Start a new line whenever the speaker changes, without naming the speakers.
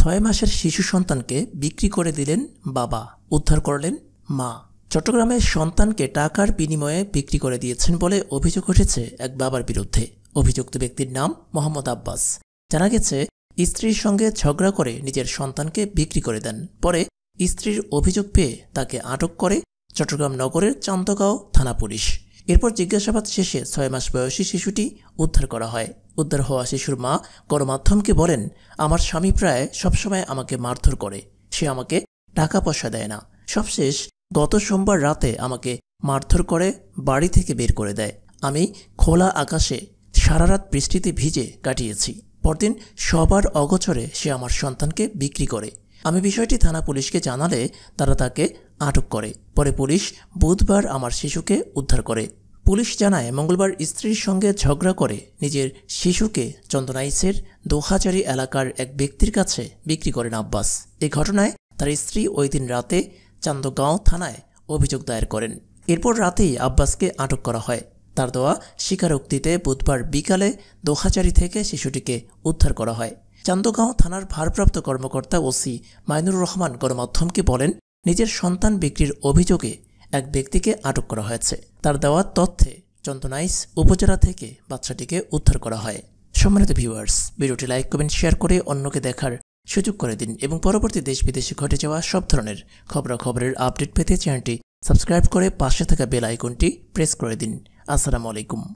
ছয় মাসের শিশু সন্তানকে বিক্রি করে দিলেন বাবা উদ্ধার করলেন মা চট্টগ্রামে সন্তানকে টাকার বিনিময়ে বিক্রি করে দিয়েছেন বলে অভিযোগ উঠেছে এক বাবার বিরুদ্ধে অভিযুক্ত ব্যক্তির নাম মোহাম্মদ আব্বাস জানা গেছে স্ত্রীর সঙ্গে ঝগড়া করে নিজের সন্তানকে বিক্রি করে দেন পরে স্ত্রীর অভিযোগ পেয়ে তাকে আটক করে চট্টগ্রাম নগরের চান্দগাঁও থানা পুলিশ এরপর জিজ্ঞাসাবাদ শেষে ছয় মাস বয়সী শিশুটি উদ্ধার করা হয় উদ্ধার হওয়া শিশুর মা গণমাধ্যমকে বলেন আমার স্বামী প্রায় সবসময় আমাকে মারধর করে সে আমাকে টাকা পয়সা দেয় না সবশেষ গত সোমবার রাতে আমাকে মারধর করে বাড়ি থেকে বের করে দেয় আমি খোলা আকাশে সারারাত বৃষ্টিতে ভিজে কাটিয়েছি পরদিন সবার অগচরে সে আমার সন্তানকে বিক্রি করে আমি বিষয়টি থানা পুলিশকে জানালে তারা তাকে আটক করে পরে পুলিশ বুধবার আমার শিশুকে উদ্ধার করে পুলিশ জানায় মঙ্গলবার স্ত্রীর সঙ্গে ঝগড়া করে নিজের শিশুকে চন্দনাইসের দোহাচারি এলাকার এক ব্যক্তির কাছে বিক্রি করেন আব্বাস এ ঘটনায় তার স্ত্রী ওই দিন রাতে চান্দগাঁও থানায় অভিযোগ দায়ের করেন এরপর রাতেই আব্বাসকে আটক করা হয় তার দেওয়া স্বীকারোক্তিতে বুধবার বিকালে দোহাচারি থেকে শিশুটিকে উদ্ধার করা হয় চান্দগাঁও থানার ভারপ্রাপ্ত কর্মকর্তা ওসি মাইনুর রহমান গণমাধ্যমকে বলেন নিজের সন্তান বিক্রির অভিযোগে এক ব্যক্তিকে আটক করা হয়েছে তার দেওয়া তথ্যে চন্দনাইস উপজেলা থেকে বাচ্চাটিকে উদ্ধার করা হয় সম্মানিত ভিউয়ার্স ভিডিওটি লাইক কমেন্ট শেয়ার করে অন্যকে দেখার সুযোগ করে দিন এবং পরবর্তী দেশ বিদেশে ঘটে যাওয়া সব ধরনের খবরাখবরের আপডেট পেতে চ্যানেলটি সাবস্ক্রাইব করে পাশে থাকা বেল আইকনটি প্রেস করে দিন আসসালামু আলাইকুম